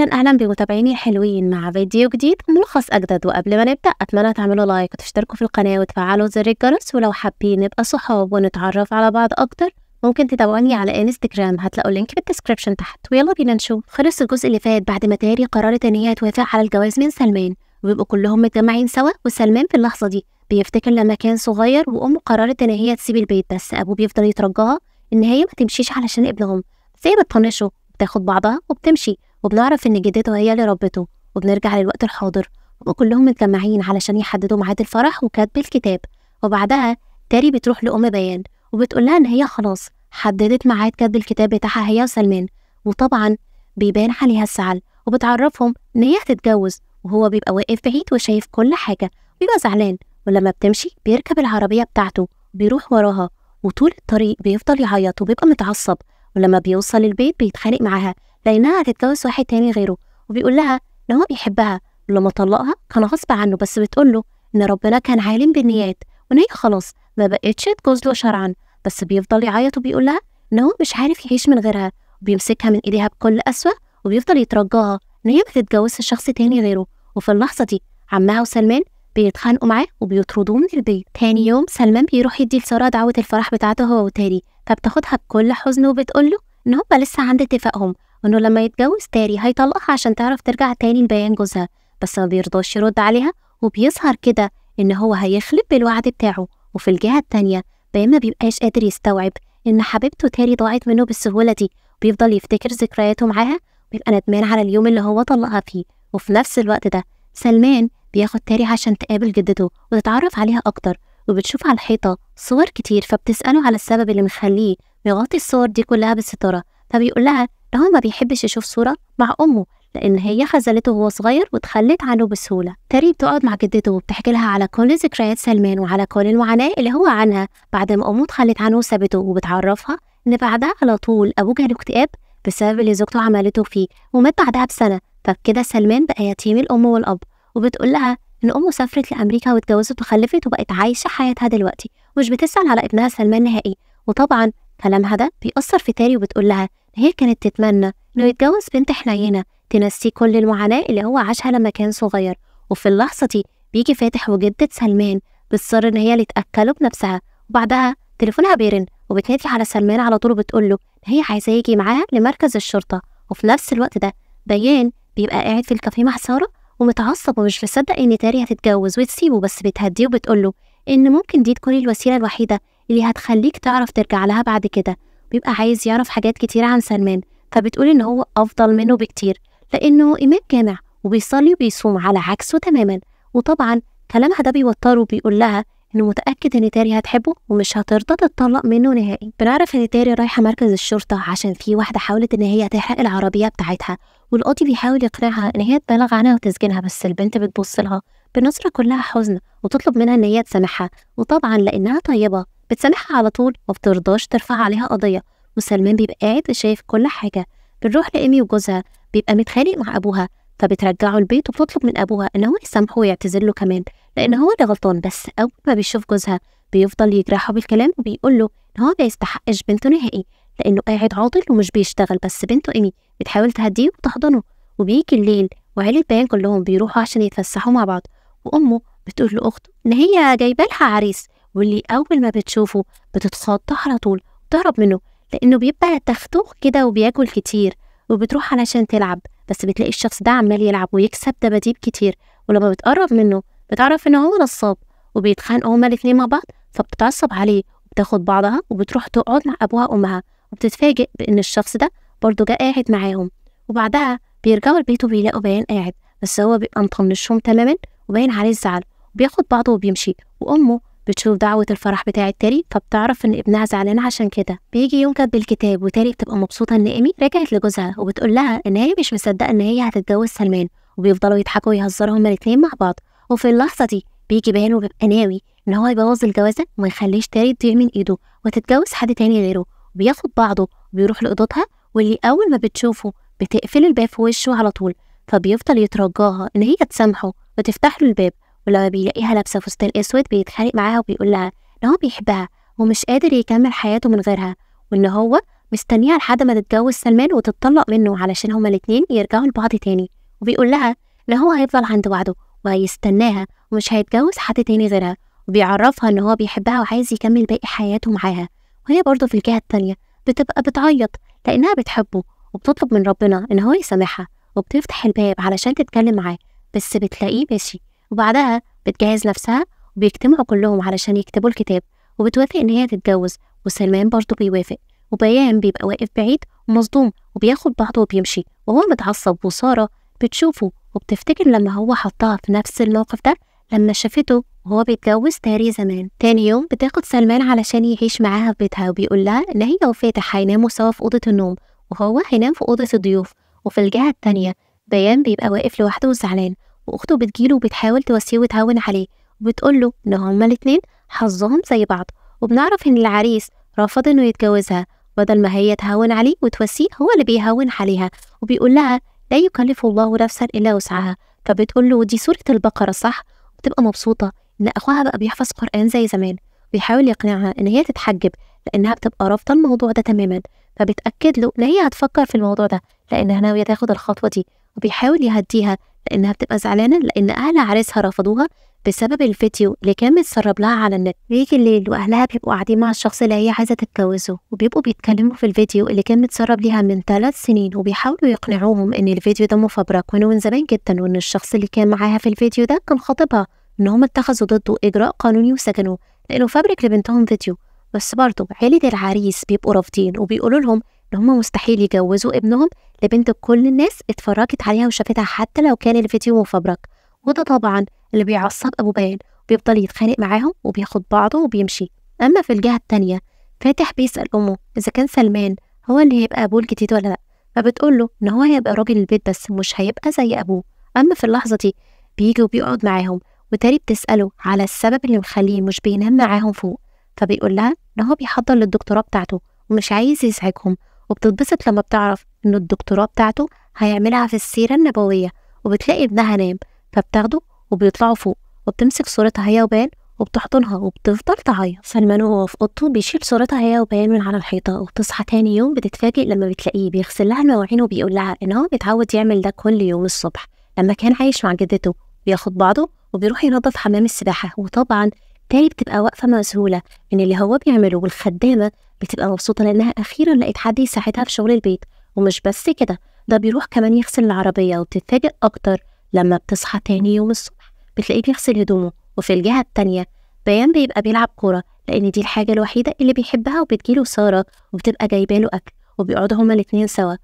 اهلا اهلا بمتابعيني الحلوين مع فيديو جديد ملخص اجدد وقبل ما نبدا اتمنى تعملوا لايك وتشتركوا في القناه وتفعلوا زر الجرس ولو حابين نبقى صحاب ونتعرف على بعض اكتر ممكن تتابعوني على انستجرام هتلاقوا اللينك بالدسكربشن تحت ويلا بينا نشوف خلص الجزء اللي فات بعد ما تاري قررت ان هي توافق على الجواز من سلمان وبيبقوا كلهم متجمعين سوا وسلمان في اللحظه دي بيفتكر لما كان صغير وامه قررت ان هي تسيب البيت بس ابوه بيفضل يترجاها ان هي ما تمشيش علشان ابنهم زي بتطنشه بتاخد بعضها وبتمشي وبنعرف إن جدته هي اللي ربته وبنرجع للوقت الحاضر وكلهم متجمعين علشان يحددوا ميعاد الفرح وكاتب الكتاب وبعدها تاري بتروح لأم بيان وبتقول لها إن هي خلاص حددت ميعاد كاتب الكتاب بتاعها هي وسلمان وطبعا بيبان عليها الزعل وبتعرفهم إن هي هتتجوز وهو بيبقى واقف بعيد وشايف كل حاجة بيبقى زعلان ولما بتمشي بيركب العربية بتاعته بيروح وراها وطول الطريق بيفضل يعيط وبيبقى متعصب ولما بيوصل البيت بيتخانق معاها لانها هتتجوز واحد تاني غيره وبيقول لها ان هو بيحبها ولما طلقها كان غصب عنه بس بتقول له ان ربنا كان عالم بالنيات وان هي خلاص ما بقتش تجوز له شرعا بس بيفضل يعيط وبيقول لها ان هو مش عارف يعيش من غيرها وبيمسكها من ايديها بكل اسوء وبيفضل يترجاها ان هي ما تتجوزش شخص تاني غيره وفي اللحظه دي عمها وسلمان بيتخانقوا معاه وبيطردوه من البيت تاني يوم سلمان بيروح يدي لسارة دعوة الفرح بتاعته هو وتاري فبتاخدها بكل حزن وبتقول له ان هما لسه عند اتفاقهم وإنه لما يتجوز تاري هيطلقها عشان تعرف ترجع تاني لبيان جوزها بس ما بيرضاش يرد عليها وبيظهر كده إن هو هيخلب بالوعد بتاعه وفي الجهة التانية بيان ما بيبقاش قادر يستوعب إن حبيبته تاري ضاعت منه بالسهولة دي بيفضل يفتكر ذكرياته معاها ويبقى ندمان على اليوم اللي هو طلقها فيه وفي نفس الوقت ده سلمان بياخد تاري عشان تقابل جدته وتتعرف عليها أكتر وبتشوف على الحيطة صور كتير فبتسأله على السبب اللي مخليه بيغطي الصور دي كلها بالستارة فبيقول لها راهو ما بيحبش يشوف صورة مع أمه لأن هي خذلته وهو صغير وتخلت عنه بسهولة تري بتقعد مع جدته وبتحكي لها على كل ذكريات سلمان وعلى كل المعاناة اللي هو عنها بعد ما أمه تخلت عنه وسابته وبتعرفها إن بعدها على طول أبوه جاله اكتئاب بسبب اللي زوجته عملته فيه ومات بعدها بسنة فبكده سلمان بقى يتيم الأم والأب وبتقول لها إن أمه سافرت لأمريكا واتجوزت وخلفت وبقت عايشة حياتها دلوقتي ومش بتسأل على ابنها سلمان نهائي وطبعا كلامها ده بيأثر في تاري وبتقول لها هي كانت تتمنى إنه يتجوز بنت حنينة تنسيه كل المعاناة اللي هو عاشها لما كان صغير وفي اللحظة دي بيجي فاتح وجدة سلمان بتصر إن هي اللي تأكله بنفسها وبعدها تليفونها بيرن وبتنادي على سلمان على طول وبتقول له إن هي عايزاه يجي معاها لمركز الشرطة وفي نفس الوقت ده بيان بيبقى قاعد في الكافيه مع سارة ومتعصب ومش مصدق إن تاري هتتجوز وتسيبه بس بتهديه وبتقول له إن ممكن دي تكون الوسيلة الوحيدة اللي هتخليك تعرف ترجع لها بعد كده بيبقى عايز يعرف حاجات كتير عن سلمان فبتقول إن هو أفضل منه بكتير لأنه إمام جامع وبيصلي وبيصوم على عكسه تماما وطبعا كلامها ده بيوتره بيقول لها انه متاكد ان تاري هتحبه ومش هترضى تتطلق منه نهائي بنعرف ان تاري رايحه مركز الشرطه عشان في واحده حاولت ان هي تحرق العربيه بتاعتها والقاضي بيحاول يقنعها ان هي تبلغ عنها وتسجنها بس البنت بتبص لها بنظره كلها حزن وتطلب منها ان هي تسامحها وطبعا لانها طيبه بتسامحها على طول بترضاش ترفع عليها قضية وسلمان بيبقى قاعد شايف كل حاجة بنروح لإيمي وجوزها بيبقى متخانق مع أبوها فبترجعه البيت وبتطلب من أبوها إن هو يسامحه ويعتذر له كمان لأن هو اللي غلطان بس أول ما بيشوف جوزها بيفضل يجرحه بالكلام وبيقول له إن هو ما يستحقش بنته نهائي لأنه قاعد عاطل ومش بيشتغل بس بنته إيمي بتحاول تهديه وتحضنه وبيجي الليل وعيلة بيان كلهم بيروحوا عشان يتفسحوا مع بعض وأمه بتقول لأخته إن هي جايبالها لها عريس واللي أول ما بتشوفه بتتخض على طول وتهرب منه لأنه بيبقى تختوخ كده وبياكل كتير وبتروح علشان تلعب بس بتلاقي الشخص ده عمال يلعب ويكسب دباديب كتير ولما بتقرب منه بتعرف إن هو نصاب وبيتخانقوا هما الاتنين مع بعض فبتتعصب عليه وبتاخد بعضها وبتروح تقعد مع أبوها وأمها وبتتفاجئ بإن الشخص ده برضه جه قاعد معاهم وبعدها بيرجعوا البيت وبيلاقوا بيان قاعد بس هو بيبقى مطنشهم تماما وباين عليه الزعل وبياخد بعضه وبيمشي وأمه بتشوف دعوة الفرح بتاعة تاري فبتعرف إن ابنها زعلان عشان كده بيجي يوم كاتب الكتاب وتاري بتبقى مبسوطة إن إيمي رجعت لجوزها وبتقول لها إن هي مش مصدقة إن هي هتتجوز سلمان وبيفضلوا يضحكوا ويهزروا هما الاتنين مع بعض وفي اللحظة دي بيجي بيان وبيبقى ناوي إن هو يبوظ الجوازة وما يخليش تاري تضيع من إيده وتتجوز حد تاني غيره وبياخد بعضه وبيروح لأوضتها واللي أول ما بتشوفه بتقفل الباب في وشه على طول فبيفضل يترجاها إن هي تسامحه وتفتح له الباب ولما بيلاقيها لابسة فستان أسود بيتخانق معاها وبيقول لها إن هو بيحبها ومش قادر يكمل حياته من غيرها وإن هو مستنيها لحد ما تتجوز سلمان وتتطلق منه علشان هما الاتنين يرجعوا لبعض تاني وبيقول لها إن هو هيفضل عند وعده وهيستناها ومش هيتجوز حد تاني غيرها وبيعرفها إن هو بيحبها وعايز يكمل باقي حياته معاها وهي برضه في الجهة التانية بتبقى بتعيط لأنها بتحبه وبتطلب من ربنا إن هو يسامحها وبتفتح الباب علشان تتكلم معاه بس بتلاقيه ماشي وبعدها بتجهز نفسها وبيجتمعوا كلهم علشان يكتبوا الكتاب وبتوافق إن هي تتجوز وسلمان برضه بيوافق وبيان بيبقى واقف بعيد ومصدوم وبياخد بعضه وبيمشي وهو متعصب وسارة بتشوفه وبتفتكر لما هو حطها في نفس الموقف ده لما شافته وهو بيتجوز تاري زمان تاني يوم بتاخد سلمان علشان يعيش معاها في بيتها وبيقول لها ان هي وفاتح هيناموا سوا في اوضه النوم وهو هينام في اوضه الضيوف وفي الجهه التانيه بيان بيبقى واقف لوحده وزعلان وأخته بتجيله وبتحاول تواسيه وتهون عليه وبتقوله إن هما الاتنين حظهم زي بعض وبنعرف إن العريس رفض إنه يتجوزها بدل ما هي تهون عليه وتواسيه هو اللي بيهون عليها وبيقول لها لا يكلف الله نفسا إلا وسعها فبتقول له دي سورة البقرة صح وبتبقى مبسوطة إن أخوها بقى بيحفظ قرآن زي زمان بيحاول يقنعها إن هي تتحجب لأنها بتبقى رافضة الموضوع ده تماما فبتأكد له إن هي هتفكر في الموضوع ده لأنها ناوية تاخد الخطوة دي وبيحاول يهديها لانها بتبقى زعلانه لان اهل عريسها رفضوها بسبب الفيديو اللي كان متسرب لها على النت بيجي الليل واهلها بيبقوا قاعدين مع الشخص اللي هي عايزه تتجوزه وبيبقوا بيتكلموا في الفيديو اللي كان متسرب ليها من ثلاث سنين وبيحاولوا يقنعوهم ان الفيديو ده مفبرك وانه من زمان جدا وان الشخص اللي كان معاها في الفيديو ده كان خاطبها ان هم اتخذوا ضده اجراء قانوني وسجنوه لانه فبرك لبنتهم فيديو بس برضه عيلة العريس بيبقوا رافضين وبيقولوا لهم إن هما مستحيل يجوزوا ابنهم لبنت كل الناس اتفرجت عليها وشافتها حتى لو كان الفيديو مفبرك وده طبعا اللي بيعصب أبو بيان بيفضل يتخانق معاهم وبياخد بعضه وبيمشي أما في الجهة التانية فاتح بيسأل أمه إذا كان سلمان هو اللي هيبقى أبوه الجديد ولا لأ فبتقول له إن هو هيبقى راجل البيت بس مش هيبقى زي أبوه أما في اللحظة دي بيجي وبيقعد معاهم وتاري بتسأله على السبب اللي مخليه مش بينام معاهم فوق فبيقول لها إن هو بيحضر للدكتوراه بتاعته ومش عايز يزعجهم وبتتبسط لما بتعرف إن الدكتوراه بتاعته هيعملها في السيرة النبوية وبتلاقي ابنها نام فبتاخده وبيطلعوا فوق وبتمسك صورتها هي وبان وبتحضنها وبتفضل تعيط سلمان وهو في اوضته بيشيل صورتها هي وبيان من على الحيطه وبتصحى تاني يوم بتتفاجئ لما بتلاقيه بيغسل لها المواعين وبيقول لها ان هو بيتعود يعمل ده كل يوم الصبح لما كان عايش مع جدته بياخد بعضه وبيروح ينظف حمام السباحه وطبعا فبالتالي بتبقى واقفه مذهوله من يعني اللي هو بيعمله والخدامه بتبقى مبسوطه لانها اخيرا لقيت حد يساعدها في شغل البيت ومش بس كده ده بيروح كمان يغسل العربيه وبتتفاجئ اكتر لما بتصحى تاني يوم الصبح بتلاقيه بيغسل هدومه وفي الجهه التانيه بيان بيبقى بيلعب كوره لان دي الحاجه الوحيده اللي بيحبها وبتجيله ساره وبتبقى جايبه له اكل وبيقعدوا هما الاتنين سوا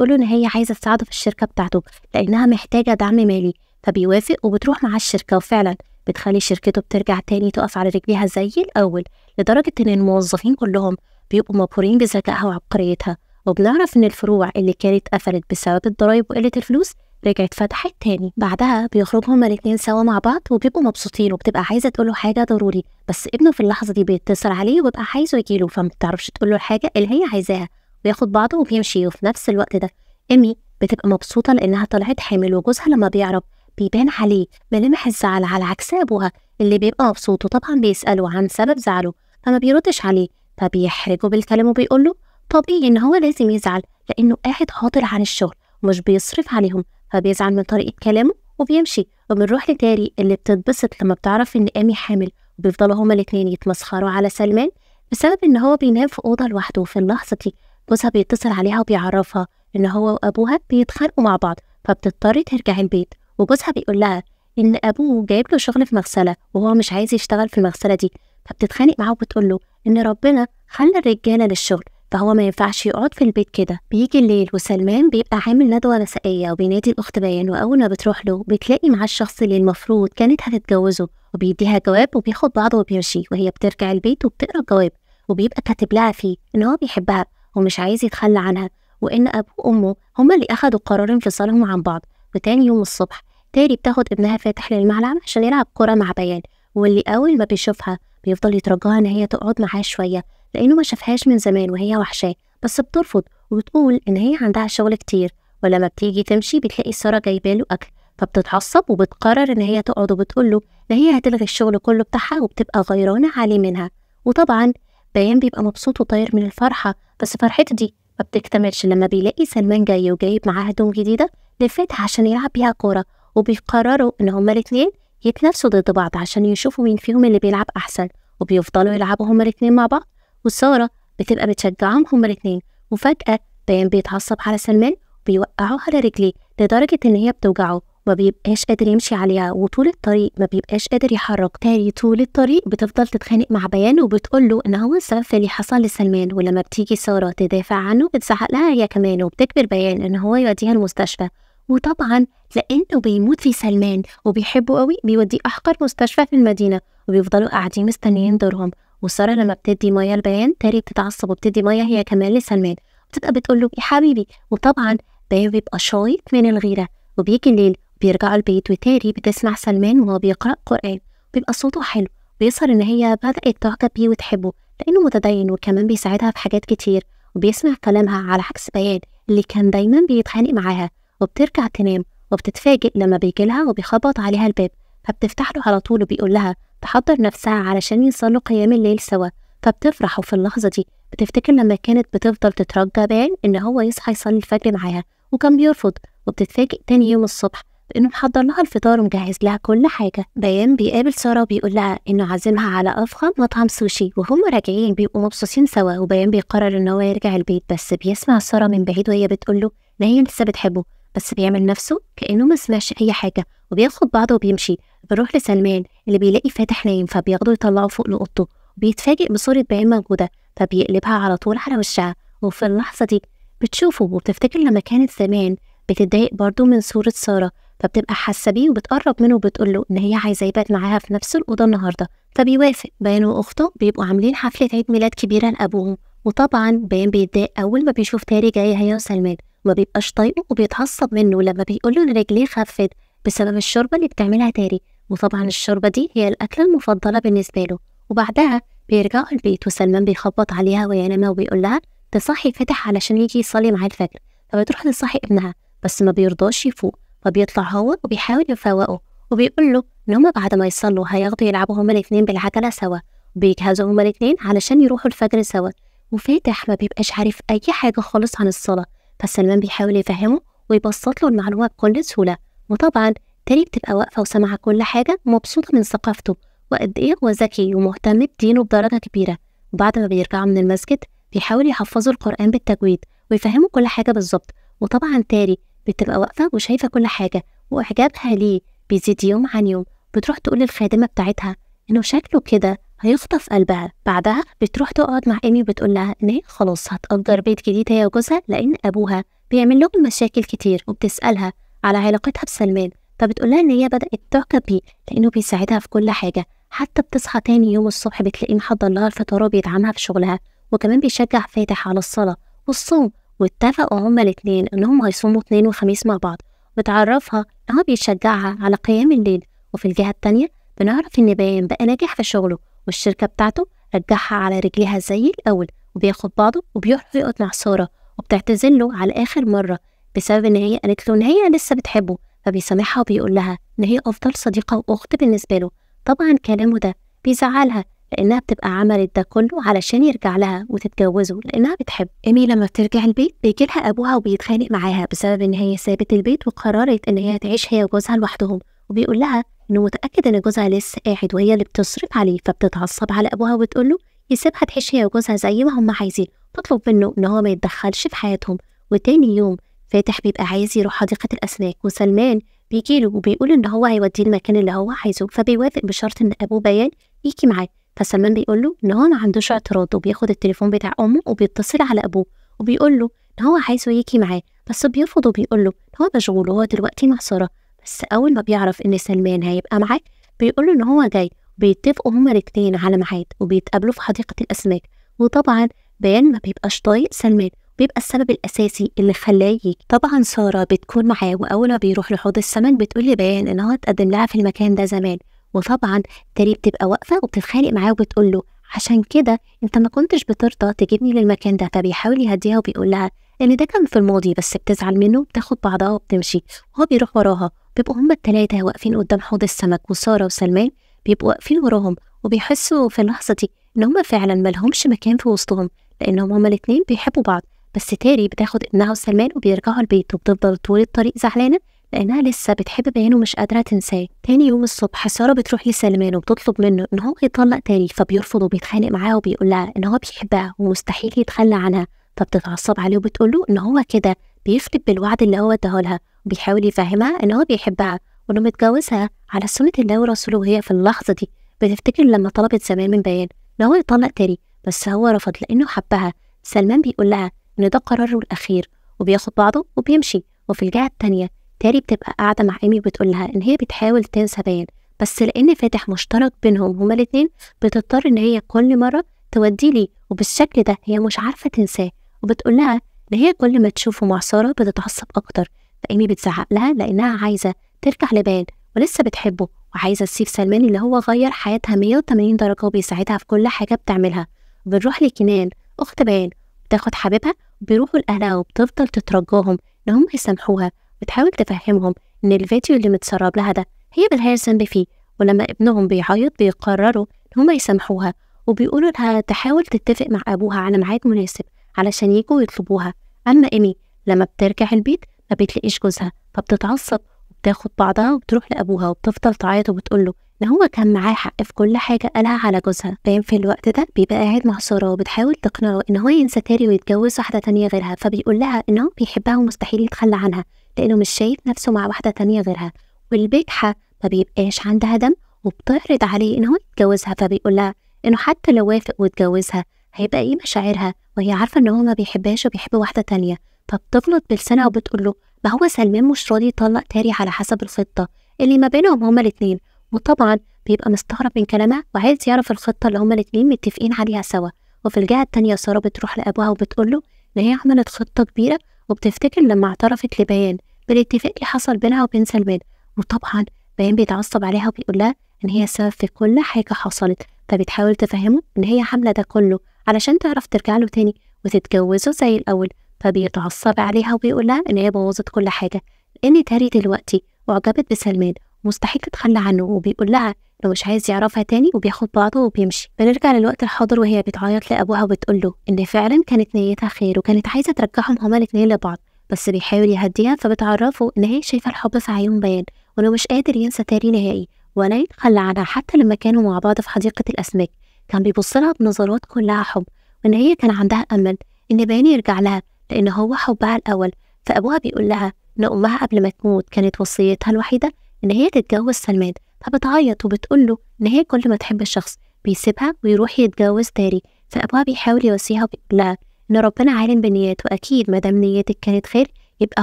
له ان هي عايزه تساعده في الشركه بتاعته لانها محتاجه دعم مالي فبيوافق وبتروح مع الشركه وفعلا بتخلي شركته بترجع تاني تقف على رجليها زي الأول لدرجة إن الموظفين كلهم بيبقوا مبهورين بذكائها وعبقريتها وبنعرف إن الفروع اللي كانت قفلت بسبب الضرايب وقلة الفلوس رجعت فتحت تاني بعدها بيخرجوا هما الاتنين سوا مع بعض وبيبقوا مبسوطين وبتبقى عايزه تقوله حاجه ضروري بس ابنه في اللحظه دي بيتصل عليه وبيبقى عايزه يجيله فمبتعرفش تقوله الحاجه اللي هي عايزاها وياخد بعضه وبيمشي وفي نفس الوقت ده امي بتبقى مبسوطه لانها طلعت حامل وجوزها لما بيعرف بيبان عليه ملامح الزعل على عكس أبوها اللي بيبقى مبسوط وطبعا بيسأله عن سبب زعله فما بيردش عليه فبيحرجه بالكلام وبيقول له طبيعي إن هو لازم يزعل لأنه قاعد عاطل عن الشغل ومش بيصرف عليهم فبيزعل من طريقة كلامه وبيمشي وبنروح لتاري اللي بتتبسط لما بتعرف إن آمي حامل وبيفضلوا هما الاتنين يتمسخروا على سلمان بسبب إن هو بينام في أوضة لوحده وفي اللحظة دي جوزها بيتصل عليها وبيعرفها إن هو وأبوها بيتخانقوا مع بعض فبتضطر ترجع البيت وجوزها بيقول لها ان ابوه جايب له شغل في مغسله وهو مش عايز يشتغل في المغسله دي فبتتخانق معاه وبتقول له ان ربنا خلى الرجاله للشغل فهو ما ينفعش يقعد في البيت كده بيجي الليل وسلمان بيبقى عامل ندوة نسائية وبينادي الأخت بيان وأول ما بتروح له بتلاقي معاه الشخص اللي المفروض كانت هتتجوزه وبيديها جواب وبياخد بعضه وبيمشي وهي بترجع البيت وبتقرا الجواب وبيبقى كاتب لها فيه إن هو بيحبها ومش عايز يتخلى عنها وإن أبوه وأمه هما اللي أخدوا قرار انفصالهم عن بعض وتاني يوم الصبح تاري بتاخد ابنها فاتح للملعب عشان يلعب كرة مع بيان واللي أول ما بيشوفها بيفضل يترجاها إن هي تقعد معاه شوية لأنه ما شافهاش من زمان وهي وحشاه بس بترفض وبتقول إن هي عندها شغل كتير ولما بتيجي تمشي بتلاقي سارة جايبة له أكل فبتتعصب وبتقرر إن هي تقعد وبتقوله إن هي هتلغي الشغل كله بتاعها وبتبقى غيرانة عليه منها وطبعا بيان بيبقى مبسوط وطاير من الفرحة بس فرحته دي ما بتكتملش لما بيلاقي سلمان جاي وجايب معاه هدوم جديدة لفات عشان يلعب بيها كورة وبيقرروا إن هما الاتنين يتنافسوا ضد بعض عشان يشوفوا مين فيهم اللي بيلعب أحسن وبيفضلوا يلعبوا هما الاتنين مع بعض وسارة بتبقى بتشجعهم هما الاتنين وفجأة بيان بيتعصب على سلمان وبيوقعه على رجليه لدرجة إن هي بتوجعه ما بيبقاش قادر يمشي عليها وطول الطريق ما بيبقاش قادر يحرك تاني طول الطريق بتفضل تتخانق مع بيان وبتقول له ان هو السبب في اللي حصل لسلمان ولما بتيجي ساره تدافع عنه بتزعق لها هي كمان وبتجبر بيان ان هو يوديها المستشفى وطبعا لانه بيموت في سلمان وبيحبه قوي بيوديه احقر مستشفى في المدينه وبيفضلوا قاعدين مستنيين دورهم وساره لما بتدي ميه لبيان تاري بتتعصب وبتدي ميه هي كمان لسلمان بتبقى بتقول له يا حبيبي وطبعا بيان بيبقى شايط من الغيره وبيجي الليل بيرجعوا البيت وتاري بتسمع سلمان وهو بيقرا قران بيبقى صوته حلو بيظهر ان هي بدات تعجب بيه وتحبه لانه متدين وكمان بيساعدها في حاجات كتير وبيسمع كلامها على عكس بيان اللي كان دايما بيتخانق معاها وبترجع تنام وبتتفاجئ لما بيجيلها وبيخبط عليها الباب فبتفتح له على طول وبيقول لها تحضر نفسها علشان يصلوا قيام الليل سوا فبتفرح وفي اللحظة دي بتفتكر لما كانت بتفضل تترجى بان إن هو يصحى يصلي الفجر معاها وكان بيرفض وبتتفاجئ تاني يوم الصبح بإنه محضر لها الفطار ومجهز لها كل حاجة بيان بيقابل سارة وبيقول لها إنه عازمها على أفخم مطعم سوشي وهم راجعين بيبقوا مبسوطين سوا وبيان بيقرر إن هو يرجع البيت بس بيسمع سارة من بعيد وهي بتقول له إن هي لسه بتحبه بس بيعمل نفسه كأنه ما سمعش أي حاجة وبياخد بعضه وبيمشي بيروح لسلمان اللي بيلاقي فاتح نايم فبياخده يطلعه فوق لأوضته وبيتفاجئ بصورة بيان موجودة فبيقلبها على طول على وشها وفي اللحظة دي بتشوفه وبتفتكر لما كانت زمان بتتضايق برضه من صورة سارة فبتبقى حاسة بيه وبتقرب منه وبتقول له إن هي عايزة يبات معاها في نفس الأوضة النهاردة فبيوافق بيان وأخته بيبقوا عاملين حفلة عيد ميلاد كبيرة لأبوهم وطبعا بيان بيتضايق أول ما بيشوف تاري جاي هي وسلمان ما بيبقاش طايقه وبيتعصب منه لما بيقول له ان رجليه خفت بسبب الشوربه اللي بتعملها تاري وطبعا الشوربه دي هي الاكله المفضله بالنسبه له وبعدها بيرجعوا البيت وسلمان بيخبط عليها وهي نايمه وبيقول لها تصحي فتح علشان يجي يصلي معاه الفجر فبتروح تصحي ابنها بس ما بيرضاش يفوق فبيطلع هو وبيحاول يفوقه وبيقول له ان هما بعد ما يصلوا هياخدوا يلعبوا هما الاتنين بالعجله سوا وبيجهزوا هما الاتنين علشان يروحوا الفجر سوا وفاتح ما بيبقاش عارف اي حاجه خالص عن الصلاه فسلمان بيحاول يفهمه ويبسط له المعلومة بكل سهولة وطبعا تاني بتبقى واقفة وسامعة كل حاجة مبسوطة من ثقافته وقد إيه هو ذكي ومهتم بدينه بدرجة كبيرة وبعد ما بيرجعوا من المسجد بيحاول يحفظوا القرآن بالتجويد ويفهموا كل حاجة بالظبط وطبعا تاري بتبقى واقفة وشايفة كل حاجة وإعجابها ليه بيزيد يوم عن يوم بتروح تقول للخادمة بتاعتها إنه شكله كده هيخطف قلبها بعدها بتروح تقعد مع ايمي وبتقول لها ان خلاص هتأجر بيت جديد هي وجوزها لان ابوها بيعمل لهم مشاكل كتير وبتسألها على علاقتها بسلمان فبتقول لها ان هي بدأت تعجب بيه لانه بيساعدها في كل حاجة حتى بتصحى تاني يوم الصبح بتلاقيه محضر لها الفطار وبيدعمها في شغلها وكمان بيشجع فاتح على الصلاة والصوم واتفقوا هما الاتنين انهم هيصوموا اتنين وخميس مع بعض بتعرفها ان هو بيشجعها على قيام الليل وفي الجهة التانية بنعرف ان بيان بقى ناجح في شغله والشركة بتاعته رجعها على رجليها زي الأول وبياخد بعضه وبيروح يقعد مع سارة وبتعتذر له على آخر مرة بسبب إن هي قالت له إن هي لسه بتحبه فبيسامحها وبيقول لها إن هي أفضل صديقة وأخت بالنسبة له طبعا كلامه ده بيزعلها لأنها بتبقى عملت ده كله علشان يرجع لها وتتجوزه لأنها بتحب إيمي لما بترجع البيت بيجي لها أبوها وبيتخانق معاها بسبب إن هي سابت البيت وقررت إن هي تعيش هي وجوزها لوحدهم وبيقول لها انه متاكد ان جوزها لسه قاعد وهي اللي بتصرف عليه فبتتعصب على ابوها وتقول له يسيبها تعيش هي وجوزها زي ما هم عايزين تطلب منه ان هو ما يتدخلش في حياتهم وتاني يوم فاتح بيبقى عايز يروح حديقه الاسماك وسلمان بيجيله وبيقول ان هو هيوديه المكان اللي هو عايزه فبيوافق بشرط ان ابوه بيان يجي معاه فسلمان بيقول له ان هو ما عندوش اعتراض وبياخد التليفون بتاع امه وبيتصل على ابوه وبيقول له ان هو عايزه يجي معاه بس بيرفض وبيقول له ان هو مشغول وهو دلوقتي مع ساره بس أول ما بيعرف إن سلمان هيبقى معاه له إن هو جاي بيتفقوا هما الاتنين على ميعاد وبيتقابلوا في حديقة الأسماك وطبعا بيان ما بيبقاش طايق سلمان بيبقى السبب الأساسي اللي خلاه يجي طبعا سارة بتكون معاه وأول ما بيروح لحوض السمك بتقول لبيان إن هو اتقدم لها في المكان ده زمان وطبعا تاري بتبقى واقفة وبتتخانق معاه وبتقول له عشان كده انت ما كنتش بترضى تجيبني للمكان ده فبيحاول يهديها وبيقول لها ان ده كان في الماضي بس بتزعل منه بتاخد بعضها وبتمشي وهو بيروح وراها بيبقوا هما التلاتة واقفين قدام حوض السمك وسارة وسلمان بيبقوا واقفين وراهم وبيحسوا في اللحظة دي إن هما فعلا ملهمش مكان في وسطهم لأنهم هما الاتنين بيحبوا بعض بس تاري بتاخد ابنها وسلمان وبيرجعوا البيت وبتفضل طول الطريق زعلانة لأنها لسه بتحب بيان ومش قادرة تنساه تاني يوم الصبح سارة بتروح لسلمان وبتطلب منه إن هو يطلق تاري فبيرفض وبيتخانق معاها وبيقول لها إن هو بيحبها ومستحيل يتخلى عنها فبتتعصب عليه وبتقول له إن هو كده بيفلت بالوعد اللي هو اداهولها بيحاول يفهمها إن هو بيحبها وإنه متجوزها على سنة الله ورسوله وهي في اللحظة دي بتفتكر لما طلبت سلمان من بيان إن هو يطلق تاني بس هو رفض لأنه حبها سلمان بيقول لها إن ده قراره الأخير وبياخد بعضه وبيمشي وفي الجهة التانية تاري بتبقى قاعدة مع إيمي وبتقول لها إن هي بتحاول تنسى بيان بس لأن فاتح مشترك بينهم هما الاتنين بتضطر إن هي كل مرة توديه ليه وبالشكل ده هي مش عارفة تنساه وبتقول لها إن هي كل ما تشوفه مع سارة بتتعصب أكتر فإيمي بتزعق لها لأنها عايزة ترجع لبان ولسه بتحبه وعايزة تسيب سلمان اللي هو غير حياتها 180 درجة وبيساعدها في كل حاجة بتعملها بنروح لكنان أخت بان بتاخد حبيبها وبيروحوا لأهلها وبتفضل تترجاهم إن هم يسامحوها بتحاول تفهمهم إن الفيديو اللي متسرب لها ده هي بالهير ذنب فيه ولما ابنهم بيعيط بيقرروا إن هما يسامحوها وبيقولوا لها تحاول تتفق مع أبوها على ميعاد مناسب علشان يجوا يطلبوها أما إيمي لما بترجع البيت ما بتلاقيش جوزها فبتتعصب وبتاخد بعضها وبتروح لابوها وبتفضل تعيط وبتقول له ان هو كان معاه حق في كل حاجه قالها على جوزها فاهم في الوقت ده بيبقى قاعد مع ساره وبتحاول تقنعه ان هو ينسى تاري ويتجوز واحده تانية غيرها فبيقول لها انه بيحبها ومستحيل يتخلى عنها لانه مش شايف نفسه مع واحده تانية غيرها والبجحه ما بيبقاش عندها دم وبتعرض عليه ان هو يتجوزها فبيقول لها انه حتى لو وافق واتجوزها هيبقى ايه مشاعرها وهي عارفه ان هو ما بيحبهاش وبيحب واحده تانية فبتفلط بلسانها وبتقول له ما هو سلمان مش راضي يطلق تاري على حسب الخطة اللي ما بينهم هما الاتنين وطبعا بيبقى مستغرب من كلامها وعايز يعرف الخطة اللي هما الاتنين متفقين عليها سوا وفي الجهة التانية سارة بتروح لأبوها وبتقول له إن هي عملت خطة كبيرة وبتفتكر لما اعترفت لبيان بالاتفاق اللي حصل بينها وبين سلمان وطبعا بيان بيتعصب عليها وبيقول لها إن هي السبب في كل حاجة حصلت فبتحاول تفهمه إن هي حاملة ده كله علشان تعرف ترجع له تاني وتتجوزه زي الأول فبيتعصب عليها وبيقول لها ان هي بوظت كل حاجه لان تاري دلوقتي اعجبت بسلمان مستحيل تتخلى عنه وبيقول لها لو مش عايز يعرفها تاني وبياخد بعضه وبيمشي بنرجع للوقت الحاضر وهي بتعيط لابوها وبتقول له ان فعلا كانت نيتها خير وكانت عايزه ترجعهم هما الاثنين لبعض بس بيحاول يهديها فبتعرفه ان هي شايفه الحب في عيون بيان وانه مش قادر ينسى تاري نهائي ولا يتخلى عنها حتى لما كانوا مع بعض في حديقه الاسماك كان بيبص لها بنظرات كلها حب وان هي كان عندها امل ان بيان يرجع لها لأنه هو حبها الأول فأبوها بيقول لها إن أمها قبل ما تموت كانت وصيتها الوحيدة إن هي تتجوز سلمان فبتعيط وبتقول له إن هي كل ما تحب الشخص بيسيبها ويروح يتجوز تاني فأبوها بيحاول يوصيها وبيقول لها إن ربنا عالم بالنيات وأكيد مادام نيتك كانت خير يبقى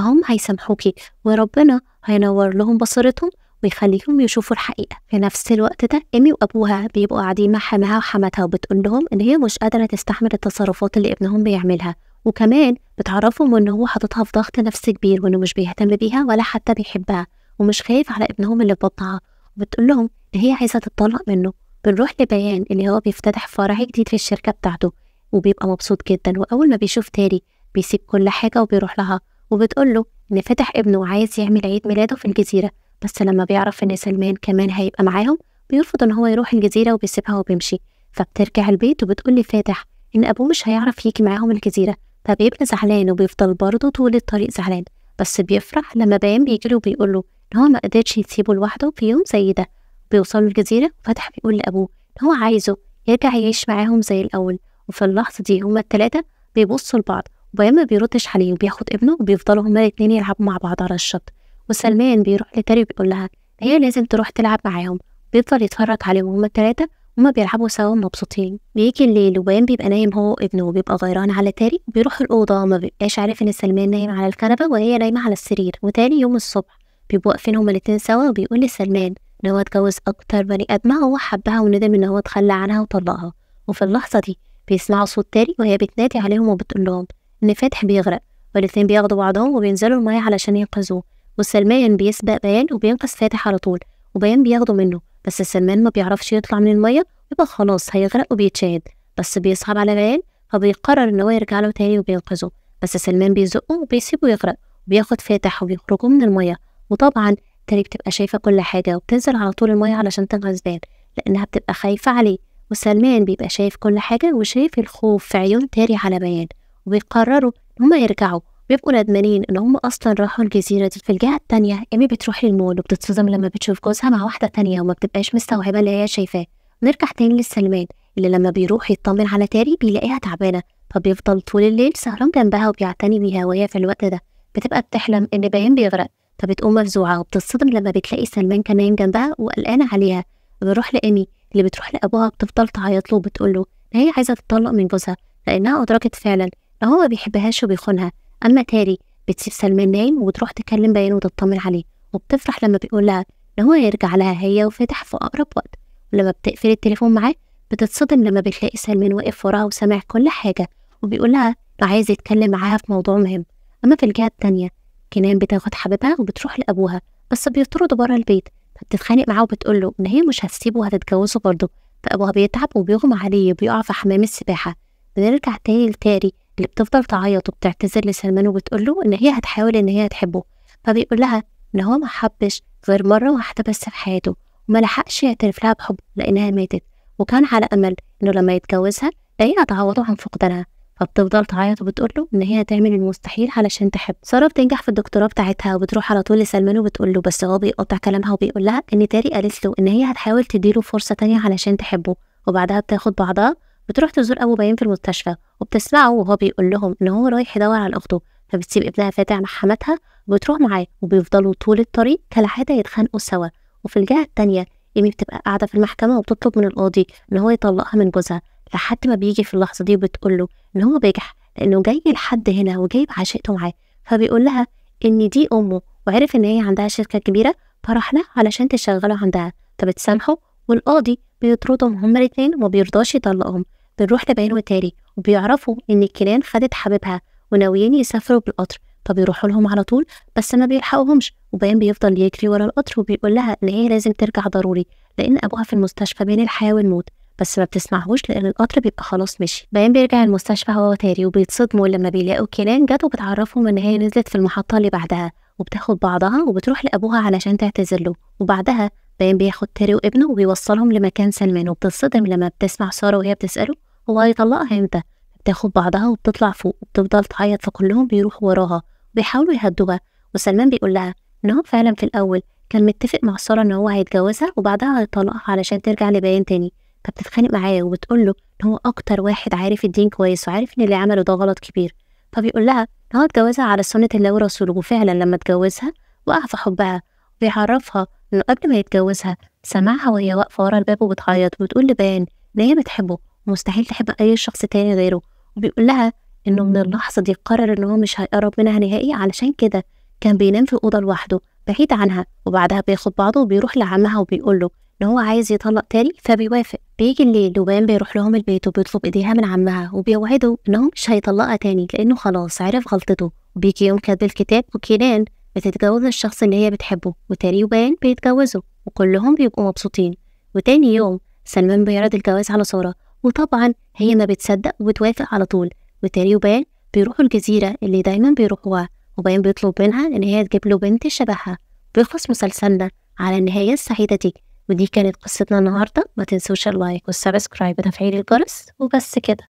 هم هيسامحوكي وربنا هينور لهم بصيرتهم ويخليهم يشوفوا الحقيقة في نفس الوقت ده إيمي وأبوها بيبقوا قاعدين مع حماها وحماتها وبتقول لهم إن هي مش قادرة تستحمل التصرفات اللي ابنهم بيعملها وكمان بتعرفهم إن هو حاططها في ضغط نفسي كبير وإنه مش بيهتم بيها ولا حتى بيحبها ومش خايف على ابنهم اللي ببطعها وبتقول لهم إن هي عايزة تتطلق منه بنروح لبيان اللي هو بيفتتح فرع جديد في الشركة بتاعته وبيبقى مبسوط جدا وأول ما بيشوف تاري بيسيب كل حاجة وبيروح لها وبتقول له إن فتح ابنه عايز يعمل عيد ميلاده في الجزيرة بس لما بيعرف إن سلمان كمان هيبقى معاهم بيرفض إن هو يروح الجزيرة وبيسيبها وبيمشي فبترجع البيت وبتقول لفاتح إن أبوه مش هيعرف يجي معاهم الجزيرة فبيبقى زعلان وبيفضل برضه طول الطريق زعلان بس بيفرح لما بيان بيجيله له إن هو ما قدرش يسيبه لوحده في يوم زي ده بيوصلوا الجزيرة وفتح بيقول لأبوه إن هو عايزه يرجع يعيش معاهم زي الأول وفي اللحظة دي هما التلاتة بيبصوا لبعض وبيان ما بيردش عليه وبياخد ابنه وبيفضلوا هما الاتنين يلعبوا مع بعض على الشط وسلمان بيروح لتاري بيقول لها هي لازم تروح تلعب معاهم بيفضل يتفرج عليهم هما التلاتة هما بيلعبوا سوا مبسوطين بيجي الليل وبيان بيبقى نايم هو وابنه وبيبقى غيران على تاري بيروح الأوضة ما بيبقاش عارف إن سلمان نايم على الكنبة وهي نايمة على السرير وتاني يوم الصبح بيبقوا واقفين هما الاتنين سوا وبيقول لسلمان إن هو اتجوز أكتر بني آدمة هو حبها وندم إن هو اتخلى عنها وطلقها وفي اللحظة دي بيسمعوا صوت تاري وهي بتنادي عليهم وبتقول لهم إن فاتح بيغرق والاتنين بياخدوا بعضهم وبينزلوا المية علشان ينقذوه وسلمان بيسبق بيان وبينقذ فاتح على طول وبيان بياخده منه بس سلمان ما بيعرفش يطلع من المية يبقى خلاص هيغرق وبيتشاد بس بيصعب على العيال فبيقرر إن هو يرجع له تاني وبينقذه بس سلمان بيزقه وبيسيبه يغرق وبياخد فاتح وبيخرجه من المية وطبعا تاني بتبقى شايفة كل حاجة وبتنزل على طول المية علشان تنقذ باب لأنها بتبقى خايفة عليه وسلمان بيبقى شايف كل حاجة وشايف الخوف في عيون تاري على بيان وبيقرروا هما يرجعوا بيبقوا ندمانين ان هم اصلا راحوا الجزيره دي في الجهه الثانيه ايمي بتروح للمول وبتتصدم لما بتشوف جوزها مع واحده تانية وما بتبقاش مستوعبه اللي هي شايفاه نرجع تاني للسلمان اللي لما بيروح يطمن على تاري بيلاقيها تعبانه فبيفضل طول الليل سهران جنبها وبيعتني بيها وهي في الوقت ده بتبقى بتحلم ان بيان بيغرق فبتقوم مفزوعه وبتتصدم لما بتلاقي سلمان كمان جنبها وقلقانه عليها بيروح لايمي اللي بتروح لابوها بتفضل تعيط له وبتقول له ان هي عايزه تطلق من جوزها لانها ادركت فعلا ان هو ما بيحبهاش وبيخونها اما تاري بتسيب سلمان نايم وتروح تكلم بيان وتطمن عليه وبتفرح لما بيقول لها ان هو يرجع لها هي وفتح في اقرب وقت ولما بتقفل التليفون معاه بتتصدم لما بتلاقي سلمان واقف وراها وسامع كل حاجه وبيقول لها لو عايز يتكلم معاها في موضوع مهم اما في الجهه التانية كنان بتاخد حبيبها وبتروح لابوها بس بيطردوا بره البيت فبتتخانق معاه وبتقول له ان هي مش هتسيبه وهتتجوزه برضه فابوها بيتعب وبيغمى عليه وبيقع في حمام السباحه بنرجع تاني لتاري اللي بتفضل تعيط وبتعتذر لسلمان وبتقول له ان هي هتحاول ان هي تحبه فبيقول لها ان هو ما حبش غير مره واحده بس في حياته وما لحقش يعترف لها بحب لانها ماتت وكان على امل انه لما يتجوزها هي هتعوضه عن فقدانها فبتفضل تعيط وبتقول له ان هي هتعمل المستحيل علشان تحب ساره بتنجح في الدكتوراه بتاعتها وبتروح على طول لسلمان وبتقول له بس هو بيقطع كلامها وبيقول لها ان تاري قالت له ان هي هتحاول تديله فرصه تانية علشان تحبه وبعدها بتاخد بعضها بتروح تزور ابو بيان في المستشفى وبتسمعه وهو بيقول لهم ان هو رايح يدور على اخته فبتسيب ابنها فاتح مع حماتها وبتروح معاه وبيفضلوا طول الطريق كالعاده يتخانقوا سوا وفي الجهه الثانيه ايمي بتبقى قاعده في المحكمه وبتطلب من القاضي ان هو يطلقها من جوزها لحد ما بيجي في اللحظه دي وبتقول له ان هو بجح لانه جاي لحد هنا وجايب عشيقته معاه فبيقول لها ان دي امه وعرف ان هي عندها شركه كبيره فراح لها علشان تشغله عندها فبتسامحه والقاضي بيطردهم هما وما بيرضاش يطلقهم بنروح لبيان وتاري وبيعرفوا إن كنان خدت حبيبها وناويين يسافروا بالقطر فبيروحوا لهم على طول بس ما بيلحقوهمش وبيان بيفضل يجري ورا القطر وبيقول لها إن هي لازم ترجع ضروري لأن أبوها في المستشفى بين الحياة والموت بس ما بتسمعهوش لان القطر بيبقى خلاص مشي بيان بيرجع المستشفى هو وتاري وبيتصدموا لما بيلاقوا كنان جت وبتعرفهم ان هي نزلت في المحطه اللي بعدها وبتاخد بعضها وبتروح لابوها علشان تعتذر له وبعدها بيان بياخد تاري وابنه وبيوصلهم لمكان سلمان وبتتصدم لما بتسمع ساره وهي بتساله هو يطلقها امتى بتاخد بعضها وبتطلع فوق وبتفضل تعيط فكلهم بيروحوا وراها وبيحاولوا يهدوها وسلمان بيقول لها ان هو فعلا في الاول كان متفق مع سارة ان هو هيتجوزها وبعدها هيطلقها علشان ترجع لبيان تاني فبتتخانق معاه وبتقول له ان هو اكتر واحد عارف الدين كويس وعارف ان اللي عمله ده غلط كبير فبيقول لها ان هو اتجوزها على سنة الله ورسوله وفعلا لما اتجوزها وقع في حبها بيعرفها انه قبل ما يتجوزها سمعها وهي واقفة ورا الباب وبتعيط وبتقول لبيان ان هي بتحبه مستحيل تحب اي شخص تاني غيره وبيقول لها انه من اللحظه دي قرر ان هو مش هيقرب منها نهائي علشان كده كان بينام في اوضه لوحده بعيد عنها وبعدها بياخد بعضه وبيروح لعمها وبيقول له ان هو عايز يطلق تاني فبيوافق بيجي الليل وبان بيروح لهم البيت وبيطلب ايديها من عمها وبيوعده ان هو مش هيطلقها تاني لانه خلاص عرف غلطته وبيجي يوم كاتب الكتاب وكينان بتتجوز الشخص اللي هي بتحبه وتاري وبان بيتجوزوا وكلهم بيبقوا مبسوطين وتاني يوم سلمان بيعرض الجواز على سارة وطبعا هي ما بتصدق وبتوافق على طول وتاري وبان بيروحوا الجزيرة اللي دايما بيروحوها وبان بيطلب منها إن هي تجيب له بنت شبهها بيخلص مسلسلنا على النهاية السعيدة دي ودي كانت قصتنا النهاردة ما تنسوش اللايك والسبسكرايب وتفعيل الجرس وبس كده